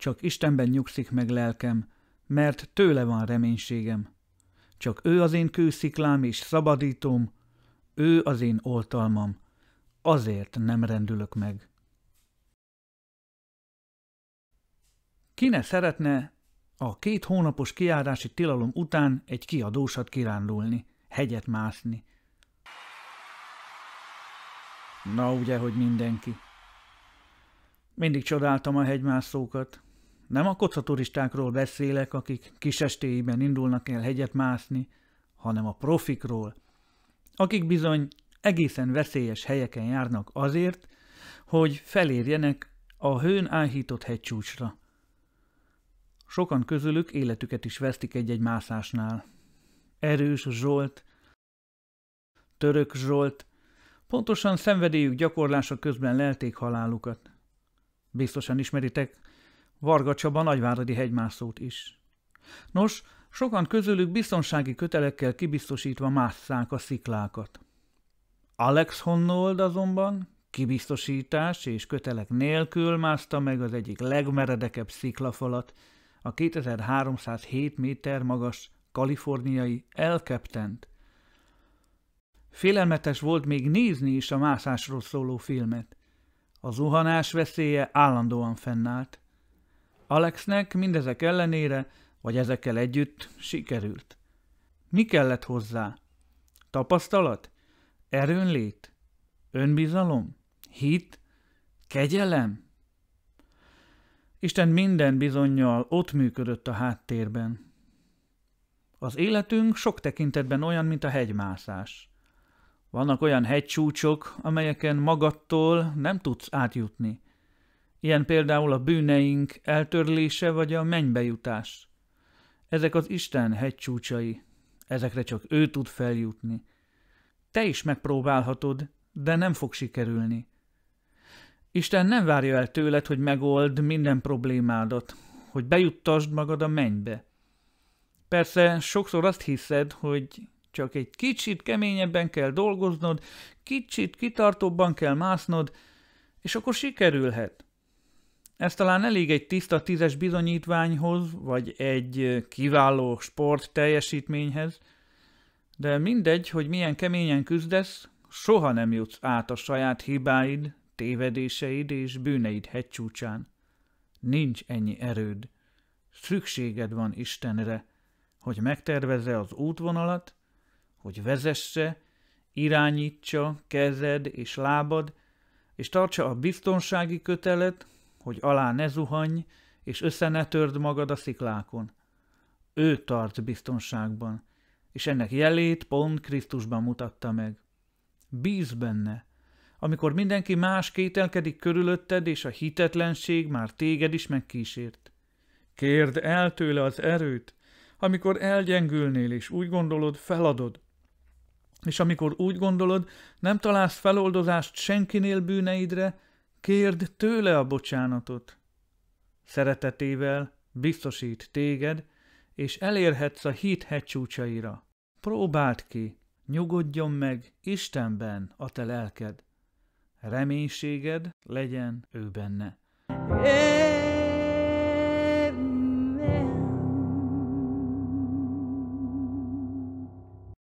Csak Istenben nyugszik meg lelkem, mert tőle van reménységem. Csak ő az én kősziklám és szabadítóm, ő az én oltalmam, azért nem rendülök meg. Ki ne szeretne a két hónapos kiárási tilalom után egy kiadósat kirándulni, hegyet mászni. Na ugye, hogy mindenki. Mindig csodáltam a hegymászókat. Nem a kocaturistákról beszélek, akik estéiben indulnak el hegyet mászni, hanem a profikról, akik bizony egészen veszélyes helyeken járnak azért, hogy felérjenek a hőn áhított hegycsúcsra. Sokan közülük életüket is vesztik egy-egy mászásnál. Erős Zsolt, Török Zsolt, pontosan szenvedélyük gyakorlása közben lelték halálukat. Biztosan ismeritek Varga Csaba nagyváradi hegymászót is. Nos, sokan közülük biztonsági kötelekkel kibiztosítva másszák a sziklákat. Alex Honnold azonban kibiztosítás és kötelek nélkül mászta meg az egyik legmeredekebb sziklafalat, a 2307 méter magas kaliforniai El Captain-t. Félelmetes volt még nézni is a mászásról szóló filmet. A zuhanás veszélye állandóan fennállt. Alexnek mindezek ellenére, vagy ezekkel együtt sikerült. Mi kellett hozzá? Tapasztalat? Erőnlét? Önbizalom? Hit? Kegyelem? Isten minden bizonyal ott működött a háttérben. Az életünk sok tekintetben olyan, mint a hegymászás. Vannak olyan hegycsúcsok, amelyeken magadtól nem tudsz átjutni – Ilyen például a bűneink eltörlése vagy a mennybe jutás. Ezek az Isten hegycsúcsai, ezekre csak ő tud feljutni. Te is megpróbálhatod, de nem fog sikerülni. Isten nem várja el tőled, hogy megold minden problémádat, hogy bejuttasd magad a mennybe. Persze sokszor azt hiszed, hogy csak egy kicsit keményebben kell dolgoznod, kicsit kitartóbban kell másznod, és akkor sikerülhet. Ez talán elég egy tiszta tízes bizonyítványhoz, vagy egy kiváló sport teljesítményhez, de mindegy, hogy milyen keményen küzdesz, soha nem jutsz át a saját hibáid, tévedéseid és bűneid hegycsúcsán. Nincs ennyi erőd. Szükséged van Istenre, hogy megtervezze az útvonalat, hogy vezesse, irányítsa kezed és lábad, és tartsa a biztonsági kötelet, hogy alá ne zuhanj, és össze ne törd magad a sziklákon. Ő tart biztonságban, és ennek jelét pont Krisztusban mutatta meg. Bíz benne! Amikor mindenki más kételkedik körülötted, és a hitetlenség már téged is megkísért. Kérd el tőle az erőt, amikor elgyengülnél, és úgy gondolod, feladod. És amikor úgy gondolod, nem találsz feloldozást senkinél bűneidre, Kérd tőle a bocsánatot. Szeretetével biztosít téged, és elérhetsz a hit hegycsúcsaira. Próbáld ki, nyugodjon meg Istenben a te lelked. Reménységed legyen ő benne. Yeah.